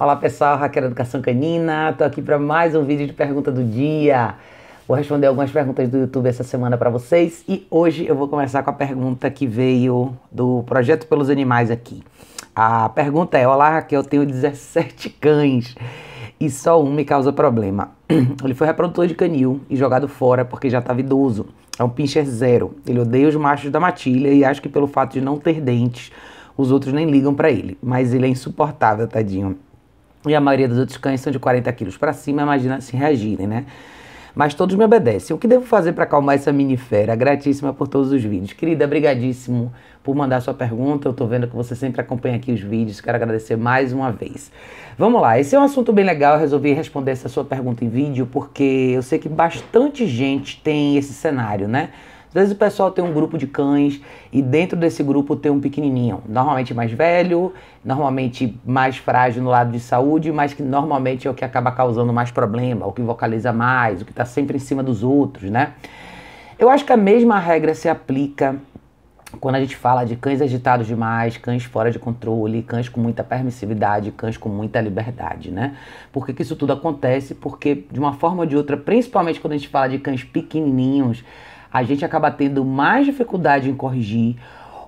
Olá pessoal, Raquel Educação Canina, tô aqui para mais um vídeo de pergunta do dia. Vou responder algumas perguntas do YouTube essa semana para vocês e hoje eu vou começar com a pergunta que veio do Projeto pelos Animais aqui. A pergunta é: Olá Raquel, eu tenho 17 cães e só um me causa problema. Ele foi reprodutor de canil e jogado fora porque já tava idoso. É um pincher zero. Ele odeia os machos da matilha e acho que pelo fato de não ter dentes, os outros nem ligam para ele. Mas ele é insuportável, tadinho. E a maioria dos outros cães são de 40 quilos para cima, imagina se reagirem, né? Mas todos me obedecem. O que devo fazer para acalmar essa mini fera? Gratíssima por todos os vídeos. Querida, brigadíssimo por mandar sua pergunta. Eu estou vendo que você sempre acompanha aqui os vídeos. Quero agradecer mais uma vez. Vamos lá, esse é um assunto bem legal. Eu resolvi responder essa sua pergunta em vídeo porque eu sei que bastante gente tem esse cenário, né? Às vezes o pessoal tem um grupo de cães e dentro desse grupo tem um pequenininho, normalmente mais velho, normalmente mais frágil no lado de saúde, mas que normalmente é o que acaba causando mais problema, o que vocaliza mais, o que está sempre em cima dos outros, né? Eu acho que a mesma regra se aplica quando a gente fala de cães agitados demais, cães fora de controle, cães com muita permissividade, cães com muita liberdade, né? Por que, que, isso tudo acontece? Porque, de uma forma ou de outra, principalmente quando a gente fala de cães pequenininhos, a gente acaba tendo mais dificuldade em corrigir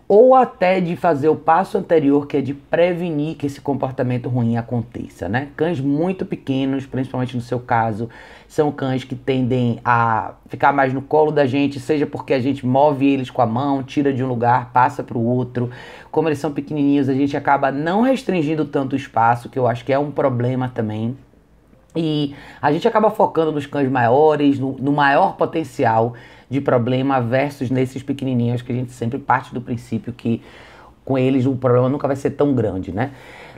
ou até de fazer o passo anterior, que é de prevenir que esse comportamento ruim aconteça, né? Cães muito pequenos, principalmente no seu caso, são cães que tendem a ficar mais no colo da gente, seja porque a gente move eles com a mão, tira de um lugar, passa para o outro. Como eles são pequenininhos, a gente acaba não restringindo tanto o espaço, que eu acho que é um problema também. E a gente acaba focando nos cães maiores, no, no, maior potencial de problema versus nesses pequenininhos que a gente sempre parte do princípio que com eles o problema nunca vai ser tão grande, né?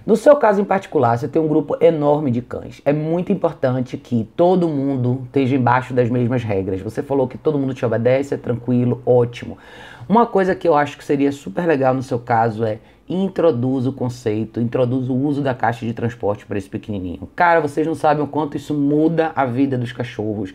No seu caso em particular, você tem um grupo enorme de cães. É muito importante que todo mundo esteja embaixo das mesmas regras. Você falou que todo mundo te obedece, é tranquilo, ótimo. Uma coisa que eu acho que seria super legal no seu caso é introduz o conceito, introduz o uso da caixa de transporte para esse pequenininho. Cara, vocês não sabem o quanto isso muda a vida dos cachorros.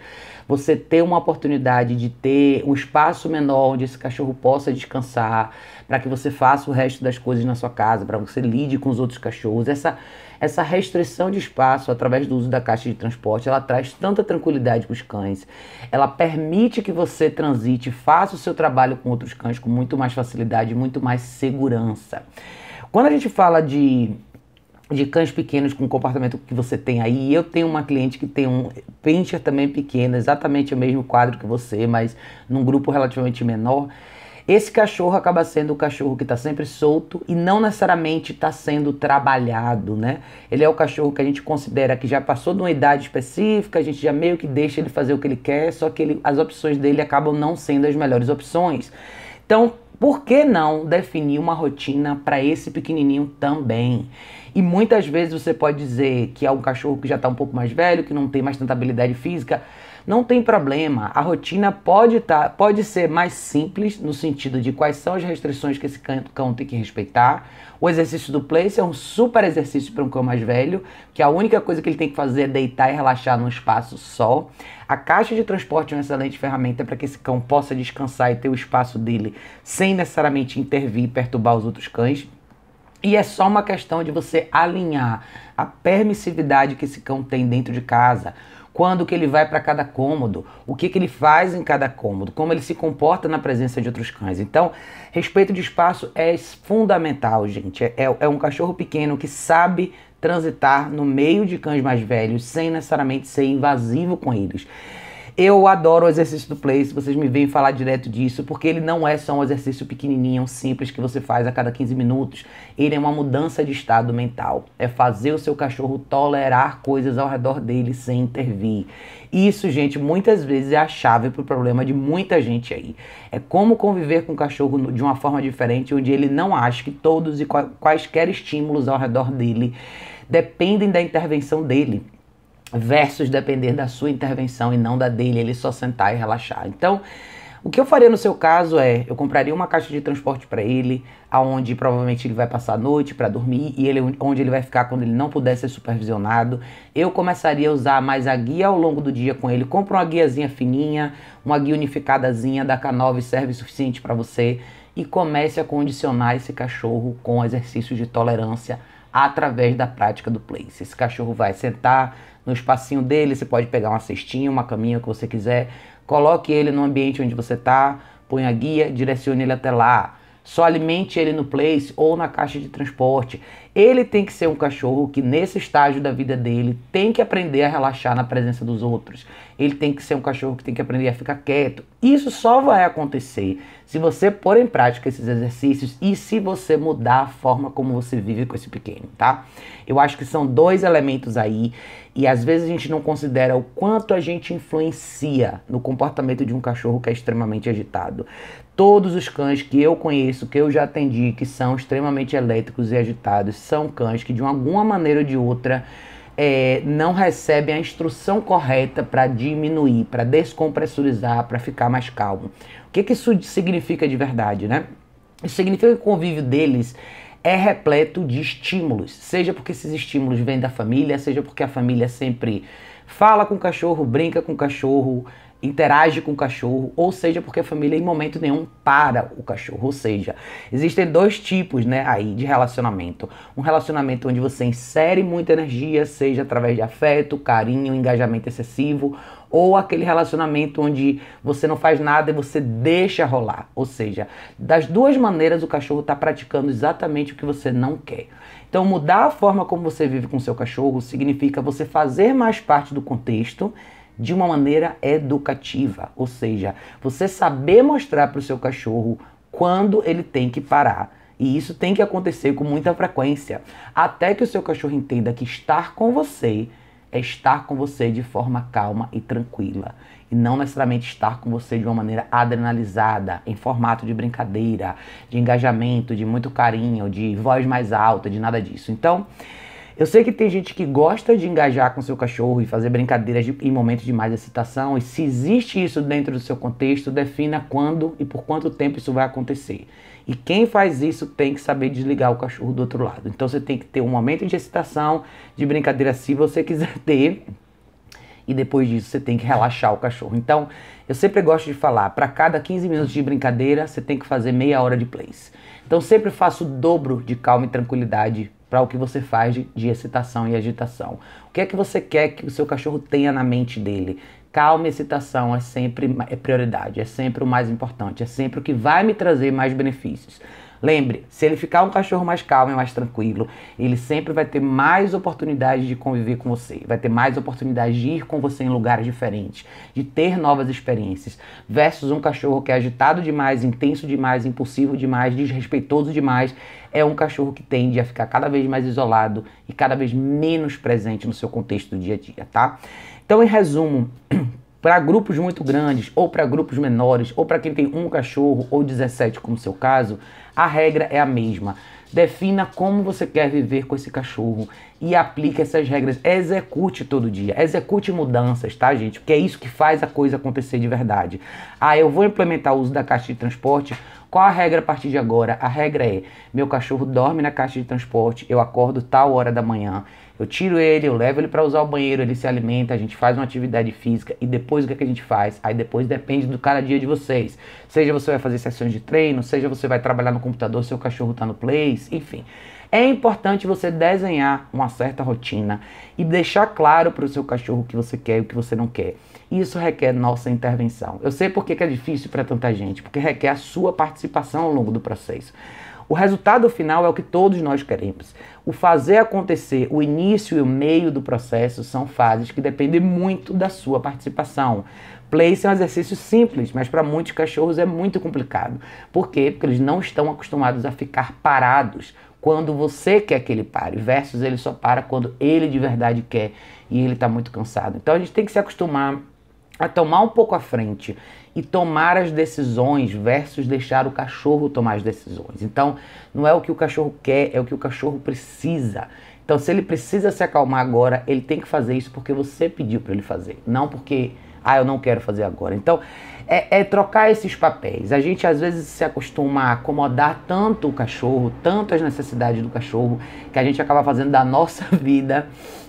Você ter uma oportunidade de ter um espaço menor onde esse cachorro possa descansar, para que você faça o resto das coisas na sua casa, para você lide com os outros cachorros. Essa essa restrição de espaço através do uso da caixa de transporte, ela traz tanta tranquilidade para os cães. Ela permite que você transite, faça o seu trabalho com outros cães com muito mais facilidade, muito mais segurança. Quando a gente fala de de cães pequenos com o comportamento que você tem aí. Eu tenho uma cliente que tem um pincher também pequeno, exatamente o mesmo quadro que você, mas num grupo relativamente menor. Esse cachorro acaba sendo o cachorro que está sempre solto e não necessariamente está sendo trabalhado, né? Ele é o cachorro que a gente considera que já passou de uma idade específica, a gente já meio que deixa ele fazer o que ele quer, só que ele, as opções dele acabam não sendo as melhores opções. Então, por que não definir uma rotina para esse pequenininho também? E muitas vezes você pode dizer que é um cachorro que já está um pouco mais velho, que não tem mais tanta habilidade física. Não tem problema, a rotina pode, tá, pode ser mais simples no sentido de quais são as restrições que esse cão tem que respeitar. O exercício do place é um super exercício para um cão mais velho, que a única coisa que ele tem que fazer é deitar e relaxar num espaço só. A caixa de transporte é uma excelente ferramenta para que esse cão possa descansar e ter o espaço dele sem necessariamente intervir e perturbar os outros cães. E é só uma questão de você alinhar a permissividade que esse cão tem dentro de casa quando que ele vai para cada cômodo, o que, que ele faz em cada cômodo, como ele se comporta na presença de outros cães. Então, respeito de espaço é fundamental, gente. É, é, é um cachorro pequeno que sabe transitar no meio de cães mais velhos sem necessariamente ser invasivo com eles. Eu adoro o exercício do place, vocês me veem falar direto disso, porque ele não é só um exercício pequenininho, simples que você faz a cada 15 minutos. Ele é uma mudança de estado mental. É fazer o seu cachorro tolerar coisas ao redor dele sem intervir. Isso, gente, muitas vezes é a chave para o problema de muita gente aí. É como conviver com o cachorro de uma forma diferente, onde ele não acha que todos e quaisquer estímulos ao redor dele dependem da intervenção dele versus depender da sua intervenção e não da dele, ele só sentar e relaxar. Então, o que eu faria no seu caso é, eu compraria uma caixa de transporte para ele, aonde provavelmente ele vai passar a noite para dormir e ele, é onde ele vai ficar quando ele não puder ser supervisionado. Eu começaria a usar mais a guia ao longo do dia com ele. Compra uma guiazinha fininha, uma guia unificadazinha da K9 serve o suficiente para você e comece a condicionar esse cachorro com exercícios de tolerância através da prática do place. Esse cachorro vai sentar no espacinho dele, você pode pegar uma cestinha, uma caminha, o que você quiser, coloque ele no ambiente onde você está, põe a guia, direcione ele até lá. Só alimente ele no place ou na caixa de transporte. Ele tem que ser um cachorro que, nesse estágio da vida dele, tem que aprender a relaxar na presença dos outros. Ele tem que ser um cachorro que tem que aprender a ficar quieto. Isso só vai acontecer se você pôr em prática esses exercícios e se você mudar a forma como você vive com esse pequeno, tá? Eu acho que são dois elementos aí. E às vezes a gente não considera o quanto a gente influencia no comportamento de um cachorro que é extremamente agitado. Todos os cães que eu conheço, que eu já atendi, que são extremamente elétricos e agitados, são cães que de alguma maneira ou de outra é, não recebem a instrução correta para diminuir, para descompressurizar, para ficar mais calmo. O que, que isso significa de verdade, né? Isso significa que o convívio deles é repleto de estímulos, seja porque esses estímulos vêm da família, seja porque a família sempre fala com o cachorro, brinca com o cachorro, interage com o cachorro, ou seja, porque a família em momento nenhum para o cachorro. Ou seja, existem dois tipos, né, aí de relacionamento. Um relacionamento onde você insere muita energia, seja através de afeto, carinho, engajamento excessivo, ou aquele relacionamento onde você não faz nada e você deixa rolar. Ou seja, das duas maneiras o cachorro está praticando exatamente o que você não quer. Então, mudar a forma como você vive com seu cachorro significa você fazer mais parte do contexto de uma maneira educativa. Ou seja, você saber mostrar para o seu cachorro quando ele tem que parar. E isso tem que acontecer com muita frequência, até que o seu cachorro entenda que estar com você é estar com você de forma calma e tranquila. E não necessariamente estar com você de uma maneira adrenalizada, em formato de brincadeira, de engajamento, de muito carinho, de voz mais alta, de nada disso. Então, eu sei que tem gente que gosta de engajar com seu cachorro e fazer brincadeiras de, em momentos de mais excitação, e se existe isso dentro do seu contexto, defina quando e por quanto tempo isso vai acontecer. E quem faz isso tem que saber desligar o cachorro do outro lado. Então você tem que ter um momento de excitação, de brincadeira, se você quiser ter, e depois disso você tem que relaxar o cachorro. Então, eu sempre gosto de falar, para cada 15 minutos de brincadeira, você tem que fazer meia hora de plays. Então, sempre faço o dobro de calma e tranquilidade para o que você faz de, de, excitação e agitação. O que é que você quer que o seu cachorro tenha na mente dele? Calma e excitação é sempre é prioridade, é sempre o mais importante, é sempre o que vai me trazer mais benefícios. Lembre, se ele ficar um cachorro mais calmo e mais tranquilo, ele sempre vai ter mais oportunidade de conviver com você, vai ter mais oportunidade de ir com você em lugares diferentes, de ter novas experiências, versus um cachorro que é agitado demais, intenso demais, impulsivo demais, desrespeitoso demais, é um cachorro que tende a ficar cada vez mais isolado e cada vez menos presente no seu contexto do dia a dia, tá? Então, em resumo, para grupos muito grandes, ou para grupos menores, ou para quem tem um cachorro ou 17, como seu caso, a regra é a mesma. Defina como você quer viver com esse cachorro e aplique essas regras. Execute todo dia. Execute mudanças, tá, gente? Porque é isso que faz a coisa acontecer de verdade. Ah, eu vou implementar o uso da caixa de transporte. Qual a regra a partir de agora? A regra é: meu cachorro dorme na caixa de transporte, eu acordo tal hora da manhã eu tiro ele, eu levo ele para usar o banheiro, ele se alimenta, a gente faz uma atividade física e depois o que, é que a gente faz? Aí depois depende do cada dia de vocês. Seja você vai fazer sessões de treino, seja você vai trabalhar no computador, seu cachorro está no place, enfim. É importante você desenhar uma certa rotina e deixar claro para o seu cachorro o que você quer e o que você não quer. Isso requer nossa intervenção. Eu sei porque é difícil para tanta gente, porque requer a sua participação ao longo do processo. O resultado final é o que todos nós queremos. O fazer acontecer, o início e o meio do processo são fases que dependem muito da sua participação. Place é um exercício simples, mas para muitos cachorros é muito complicado. Por quê? Porque eles não estão acostumados a ficar parados quando você quer que ele pare, versus ele só para quando ele de verdade quer e ele está muito cansado. Então a gente tem que se acostumar a tomar um pouco à frente e tomar as decisões versus deixar o cachorro tomar as decisões. Então, não é o que o cachorro quer, é o que o cachorro precisa. Então, se ele precisa se acalmar agora, ele tem que fazer isso porque você pediu para ele fazer, não porque ah, eu não quero fazer agora. Então, é, é, trocar esses papéis. A gente às vezes se acostuma a acomodar tanto o cachorro, tanto as necessidades do cachorro, que a gente acaba fazendo da nossa vida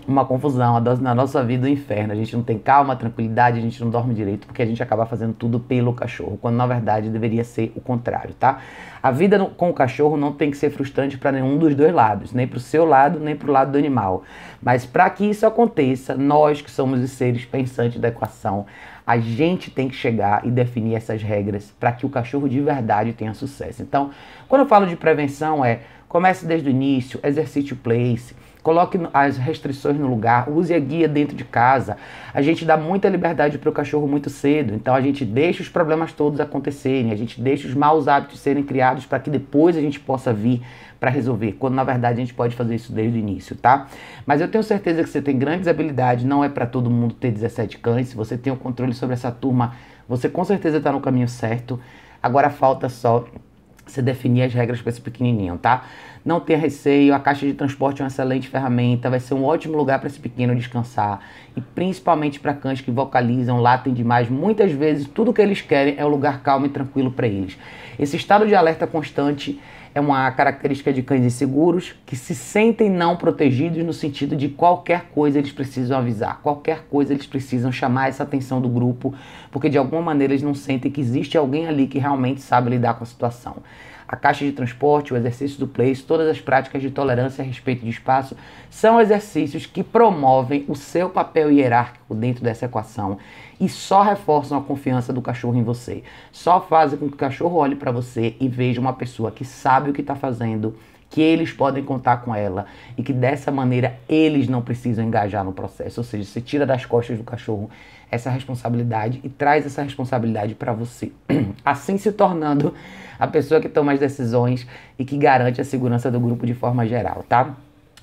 uma confusão, a na nossa vida o inferno. A gente não tem calma, tranquilidade, a gente não dorme direito porque a gente acaba fazendo tudo pelo cachorro, quando na verdade deveria ser o contrário, tá? A vida no, com o cachorro não tem que ser frustrante para nenhum dos dois lados, nem para o seu lado, nem para o lado do animal. Mas para que isso aconteça, nós que somos os seres pensantes da equação, a gente tem que chegar e definir essas regras para que o cachorro de verdade tenha sucesso. Então, quando eu falo de prevenção, é comece desde o início, exercite o place Coloque as restrições no lugar, use a guia dentro de casa. A gente dá muita liberdade para o cachorro muito cedo, então a gente deixa os problemas todos acontecerem, a gente deixa os maus hábitos serem criados para que depois a gente possa vir para resolver, quando na verdade a gente pode fazer isso desde o início, tá? Mas eu tenho certeza que você tem grandes habilidades, não é para todo mundo ter 17 cães, se você tem o um controle sobre essa turma, você com certeza está no caminho certo. Agora falta só você definir as regras para esse pequenininho, tá? Não tenha receio, a caixa de transporte é uma excelente ferramenta, vai ser um ótimo lugar para esse pequeno descansar. E principalmente para cães que vocalizam, latem demais, muitas vezes tudo que eles querem é um lugar calmo e tranquilo para eles. Esse estado de alerta constante é uma característica de cães inseguros que se sentem não protegidos no sentido de qualquer coisa eles precisam avisar, qualquer coisa eles precisam chamar essa atenção do grupo, porque de alguma maneira eles não sentem que existe alguém ali que realmente sabe lidar com a situação a caixa de transporte, o exercício do place, todas as práticas de tolerância a respeito de espaço, são exercícios que promovem o seu papel hierárquico dentro dessa equação e só reforçam a confiança do cachorro em você. Só fazem com que o cachorro olhe para você e veja uma pessoa que sabe o que está fazendo que eles podem contar com ela e que dessa maneira eles não precisam engajar no processo, ou seja, você tira das costas do cachorro essa responsabilidade e traz essa responsabilidade para você, assim se tornando a pessoa que toma as decisões e que garante a segurança do grupo de forma geral, tá?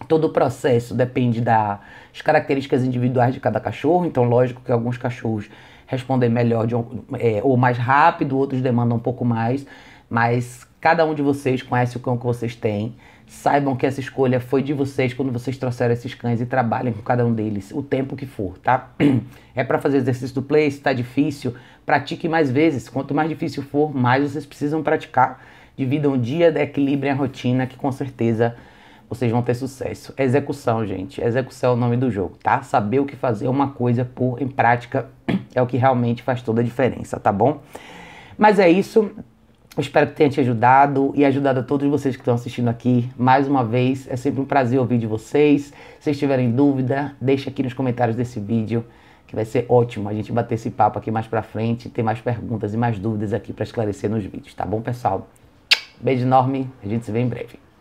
Todo o processo depende das características individuais de cada cachorro, então lógico que alguns cachorros respondem melhor de, é, ou mais rápido, outros demandam um pouco mais, mas Cada um de vocês conhece o cão que vocês têm. Saibam que essa escolha foi de vocês quando vocês trouxeram esses cães e trabalhem com cada um deles o tempo que for, tá? É para fazer exercício do play, se tá difícil, pratique mais vezes. Quanto mais difícil for, mais vocês precisam praticar. Dividam um dia, equilibrem a rotina, que com certeza vocês vão ter sucesso. Execução, gente. Execução é o nome do jogo, tá? Saber o que fazer é uma coisa por em prática é o que realmente faz toda a diferença, tá bom? Mas é isso espero que tenha te ajudado e ajudado a todos vocês que estão assistindo aqui. Mais uma vez, é sempre um prazer ouvir de vocês. Se vocês tiverem dúvida, deixa aqui nos comentários desse vídeo, que vai ser ótimo a gente bater esse papo aqui mais pra frente, ter mais perguntas e mais dúvidas aqui para esclarecer nos vídeos, tá bom, pessoal? Beijo enorme, a gente se vê em breve.